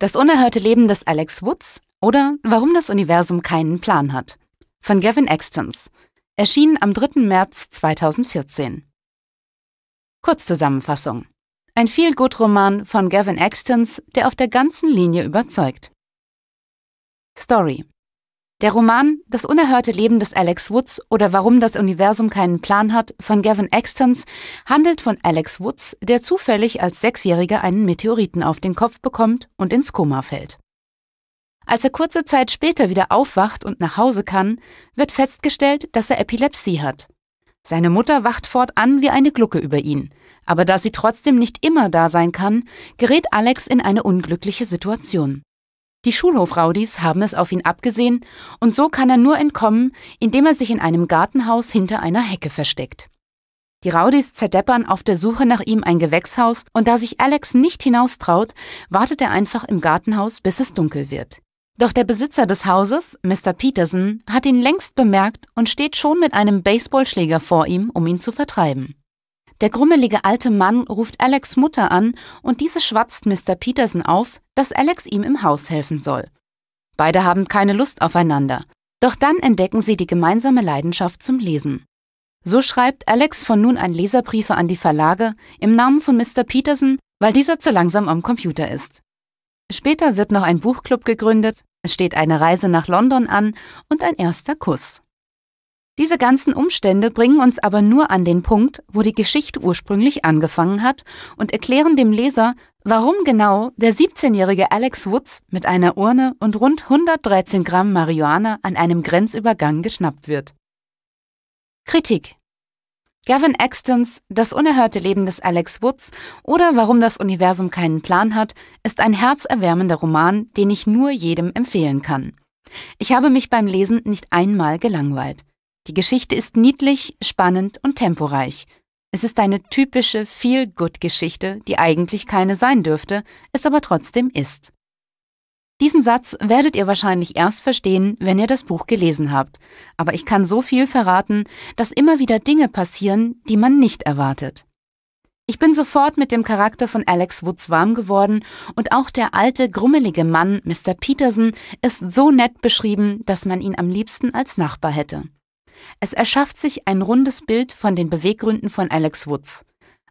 Das unerhörte Leben des Alex Woods oder Warum das Universum keinen Plan hat von Gavin Extens. Erschienen am 3. März 2014. Kurzzusammenfassung. Ein Feel-Good-Roman von Gavin Extens, der auf der ganzen Linie überzeugt. Story. Der Roman Das unerhörte Leben des Alex Woods oder Warum das Universum keinen Plan hat von Gavin Extens handelt von Alex Woods, der zufällig als Sechsjähriger einen Meteoriten auf den Kopf bekommt und ins Koma fällt. Als er kurze Zeit später wieder aufwacht und nach Hause kann, wird festgestellt, dass er Epilepsie hat. Seine Mutter wacht fortan wie eine Glucke über ihn, aber da sie trotzdem nicht immer da sein kann, gerät Alex in eine unglückliche Situation. Die Schulhofraudis haben es auf ihn abgesehen, und so kann er nur entkommen, indem er sich in einem Gartenhaus hinter einer Hecke versteckt. Die Raudis zerdeppern auf der Suche nach ihm ein Gewächshaus, und da sich Alex nicht hinaustraut, wartet er einfach im Gartenhaus, bis es dunkel wird. Doch der Besitzer des Hauses, Mr. Peterson, hat ihn längst bemerkt und steht schon mit einem Baseballschläger vor ihm, um ihn zu vertreiben. Der grummelige alte Mann ruft Alex Mutter an und diese schwatzt Mr. Peterson auf, dass Alex ihm im Haus helfen soll. Beide haben keine Lust aufeinander. Doch dann entdecken sie die gemeinsame Leidenschaft zum Lesen. So schreibt Alex von nun an Leserbriefe an die Verlage im Namen von Mr. Peterson, weil dieser zu langsam am Computer ist. Später wird noch ein Buchclub gegründet, es steht eine Reise nach London an und ein erster Kuss. Diese ganzen Umstände bringen uns aber nur an den Punkt, wo die Geschichte ursprünglich angefangen hat und erklären dem Leser, warum genau der 17-jährige Alex Woods mit einer Urne und rund 113 Gramm Marihuana an einem Grenzübergang geschnappt wird. Kritik Gavin Extons Das unerhörte Leben des Alex Woods oder Warum das Universum keinen Plan hat ist ein herzerwärmender Roman, den ich nur jedem empfehlen kann. Ich habe mich beim Lesen nicht einmal gelangweilt. Die Geschichte ist niedlich, spannend und temporeich. Es ist eine typische Feel-Good-Geschichte, die eigentlich keine sein dürfte, es aber trotzdem ist. Diesen Satz werdet ihr wahrscheinlich erst verstehen, wenn ihr das Buch gelesen habt, aber ich kann so viel verraten, dass immer wieder Dinge passieren, die man nicht erwartet. Ich bin sofort mit dem Charakter von Alex Woods warm geworden und auch der alte, grummelige Mann, Mr. Peterson, ist so nett beschrieben, dass man ihn am liebsten als Nachbar hätte. Es erschafft sich ein rundes Bild von den Beweggründen von Alex Woods.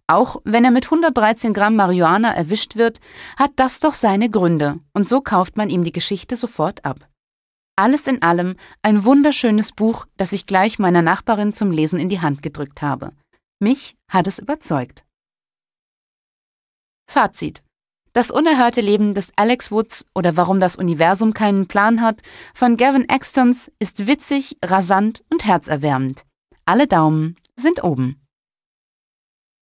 Auch wenn er mit 113 Gramm Marihuana erwischt wird, hat das doch seine Gründe und so kauft man ihm die Geschichte sofort ab. Alles in allem ein wunderschönes Buch, das ich gleich meiner Nachbarin zum Lesen in die Hand gedrückt habe. Mich hat es überzeugt. Fazit das unerhörte Leben des Alex Woods oder warum das Universum keinen Plan hat von Gavin Extons ist witzig, rasant und herzerwärmend. Alle Daumen sind oben.